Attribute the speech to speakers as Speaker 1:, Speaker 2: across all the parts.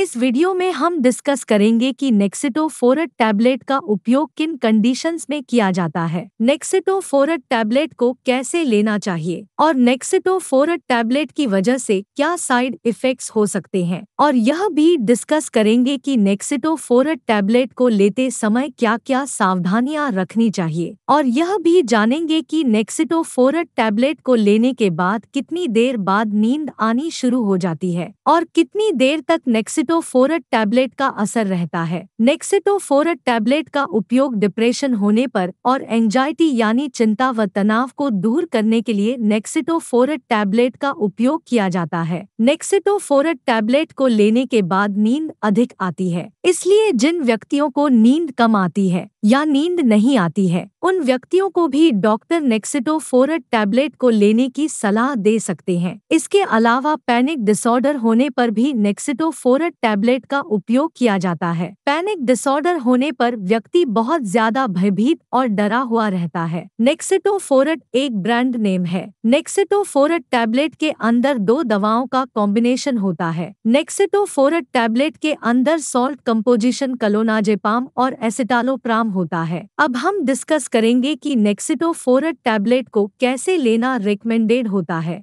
Speaker 1: इस वीडियो में हम डिस्कस करेंगे कि फोरट टैबलेट का उपयोग किन कंडीशंस में किया जाता है फोरट टैबलेट को कैसे लेना चाहिए और फोरट टैबलेट की वजह से क्या साइड इफेक्ट्स हो सकते हैं और यह भी डिस्कस करेंगे कि फोरट टैबलेट को लेते समय क्या क्या सावधानियां रखनी चाहिए और यह भी जानेंगे कि फोरट टैबलेट को लेने के बाद कितनी देर बाद नींद आनी शुरू हो जाती है और कितनी देर तक नेक्सिटो नेक्सेटोफोरट टैबलेट का असर रहता है नेक्सेटोफोरट टैबलेट का उपयोग डिप्रेशन होने पर और एंजाइटी यानी चिंता व तनाव को दूर करने के लिए नेक्सेटोफोरट टैबलेट का उपयोग किया जाता है नेक्सेटोफोरट टैबलेट को लेने के बाद नींद अधिक आती है इसलिए जिन व्यक्तियों को नींद कम आती है या नींद नहीं आती है उन व्यक्तियों को भी डॉक्टर नेक्सेटोफोरट टैबलेट को लेने की सलाह दे सकते हैं इसके अलावा पैनिक डिसऑर्डर होने पर भी नेक्सेटोफोरट टैबलेट का उपयोग किया जाता है पैनिक डिसऑर्डर होने पर व्यक्ति बहुत ज्यादा भयभीत और डरा हुआ रहता है फोरट एक ब्रांड नेम है फोरट टैबलेट के अंदर दो दवाओं का कॉम्बिनेशन होता है फोरट टैबलेट के अंदर सॉल्ट कम्पोजिशन कलोनाजेपाम और एसिटालोप्राम होता है अब हम डिस्कस करेंगे की नेक्सिटो फोरट टैबलेट को कैसे लेना रिकमेंडेड होता है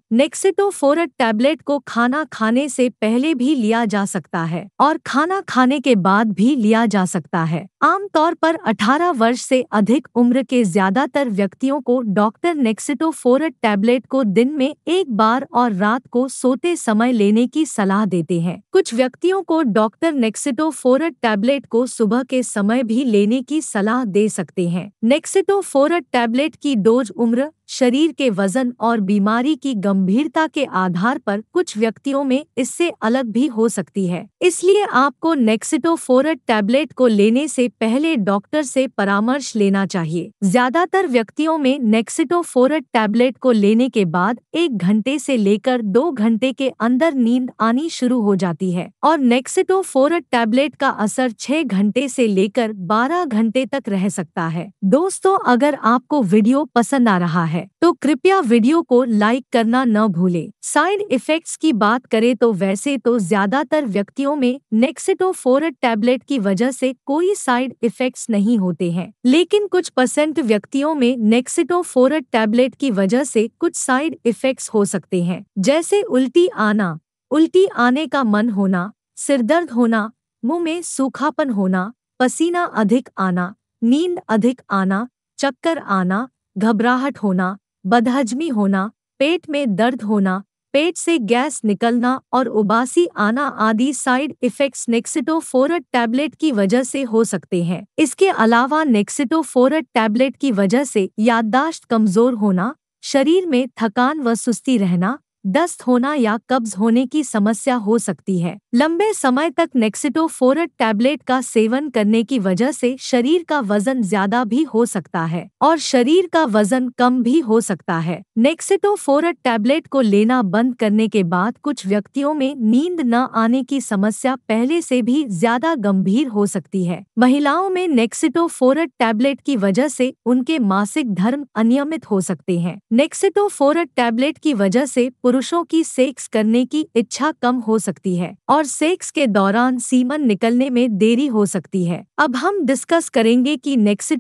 Speaker 1: फोरट टैबलेट को खाना खाने से पहले भी लिया जा सकता सकता है और खाना खाने के बाद भी लिया जा सकता है आमतौर पर 18 वर्ष से अधिक उम्र के ज्यादातर व्यक्तियों को डॉक्टर फोरट टैबलेट को दिन में एक बार और रात को सोते समय लेने की सलाह देते हैं कुछ व्यक्तियों को डॉक्टर नेक्सिटोफोरट टैबलेट को सुबह के समय भी लेने की सलाह दे सकते हैं नेक्सिटोफोरट टैबलेट की डोज उम्र शरीर के वजन और बीमारी की गंभीरता के आधार पर कुछ व्यक्तियों में इससे अलग भी हो सकती है इसलिए आपको नेक्सिटोफोरट टैबलेट को लेने से पहले डॉक्टर से परामर्श लेना चाहिए ज्यादातर व्यक्तियों में नेक्सिटोफोरट टैबलेट को लेने के बाद एक घंटे से लेकर दो घंटे के अंदर नींद आनी शुरू हो जाती है और नेक्सिटोफोरट टैबलेट का असर छह घंटे से लेकर बारह घंटे तक रह सकता है दोस्तों अगर आपको वीडियो पसंद आ रहा है तो कृपया वीडियो को लाइक करना न भूले साइड इफेक्ट्स की बात करें तो वैसे तो ज्यादातर व्यक्ति व्यक्तियों में नेक्सेटो फोरट टैबलेट की वजह से कोई साइड इफेक्ट्स नहीं होते हैं लेकिन कुछ परसेंट व्यक्तियों में नेक्सेटो फोरट टैबलेट की वजह से कुछ साइड इफेक्ट्स हो सकते हैं जैसे उल्टी आना उल्टी आने का मन होना सिरदर्द होना मुंह में सूखापन होना पसीना अधिक आना नींद अधिक आना चक्कर आना घबराहट होना बदहजमी होना पेट में दर्द होना पेट से गैस निकलना और उबासी आना आदि साइड इफेक्ट्स नेक्सिटोफोरट टैबलेट की वजह से हो सकते हैं इसके अलावा नेक्सिटोफोरट टैबलेट की वजह से याददाश्त कमजोर होना शरीर में थकान व सुस्ती रहना दस्त होना या कब्ज होने की समस्या हो सकती है लंबे समय तक नेक्सिटोफोरट टैबलेट का सेवन करने की वजह से शरीर का वजन ज्यादा भी हो सकता है और शरीर का वजन कम भी हो सकता है नेक्सिटोफोरट टैबलेट को लेना बंद करने के बाद कुछ व्यक्तियों में नींद न आने की समस्या पहले से भी ज्यादा गंभीर हो सकती है महिलाओं में नेक्सिटोफोरट टैबलेट की वजह से उनके मासिक धर्म अनियमित हो सकते हैं नेक्सिटोफोरट टैबलेट की वजह से पुरुष पुरुषों की सेक्स करने की इच्छा कम हो सकती है और सेक्स के दौरान सीमन निकलने में देरी हो सकती है अब हम डिस्कस करेंगे कि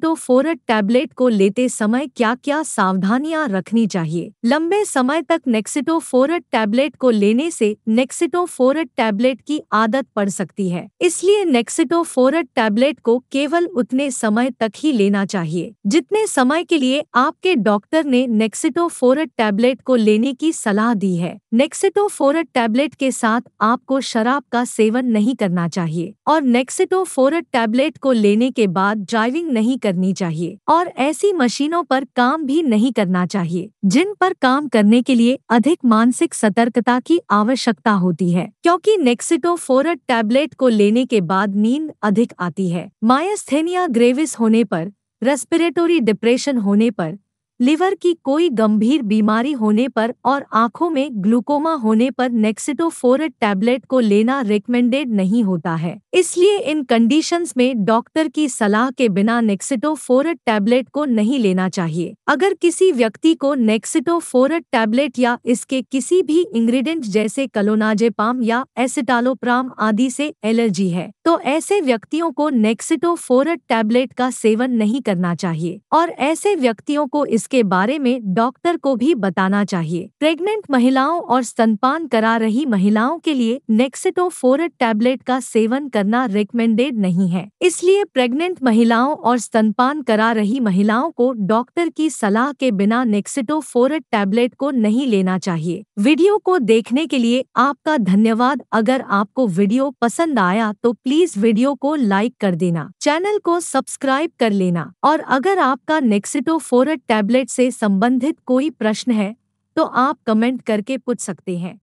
Speaker 1: फोरट टैबलेट को लेते समय क्या क्या सावधानियां रखनी चाहिए लंबे समय तक फोरट टैबलेट को लेने से फोरट टैबलेट की आदत पड़ सकती है इसलिए फोरट टैबलेट को केवल उतने समय तक ही लेना चाहिए जितने समय के लिए आपके डॉक्टर ने फोरट टैबलेट को लेने की सलाह दी है फोरट टैबलेट के साथ आपको शराब का सेवन नहीं करना चाहिए और फोरट टैबलेट को लेने के बाद ड्राइविंग नहीं करनी चाहिए और ऐसी मशीनों पर काम भी नहीं करना चाहिए जिन पर काम करने के लिए अधिक मानसिक सतर्कता की आवश्यकता होती है क्योंकि फोरट टैबलेट को लेने के बाद नींद अधिक आती है मायास्थेनिया ग्रेविस होने पर रेस्पिरेटोरी डिप्रेशन होने पर लिवर की कोई गंभीर बीमारी होने पर और आंखों में ग्लूकोमा होने पर नेक्सिटोफोरेट टैबलेट को लेना रिकमेंडेड नहीं होता है इसलिए इन कंडीशंस में डॉक्टर की सलाह के बिना नेक्सिटोफोरेट टैबलेट को नहीं लेना चाहिए अगर किसी व्यक्ति को नेक्सिटोफोरेट टैबलेट या इसके किसी भी इंग्रेडिएंट जैसे कलोनाजेपाम या एसिटालोप्राम आदि से एलर्जी है तो ऐसे व्यक्तियों को नेक्सिटोफोरेट टैबलेट का सेवन नहीं करना चाहिए और ऐसे व्यक्तियों को इस इसके बारे में डॉक्टर को भी बताना चाहिए प्रेग्नेंट महिलाओं और स्तनपान करा रही महिलाओं के लिए फोरट टैबलेट का सेवन करना रिकमेंडेड नहीं है इसलिए प्रेग्नेंट महिलाओं और स्तनपान करा रही महिलाओं को डॉक्टर की सलाह के बिना फोरट टैबलेट को नहीं लेना चाहिए वीडियो को देखने के लिए आपका धन्यवाद अगर आपको वीडियो पसंद आया तो प्लीज वीडियो को लाइक कर देना चैनल को सब्सक्राइब कर लेना और अगर आपका फोरट टैबलेट आउटलेट से संबंधित कोई प्रश्न है तो आप कमेंट करके पूछ सकते हैं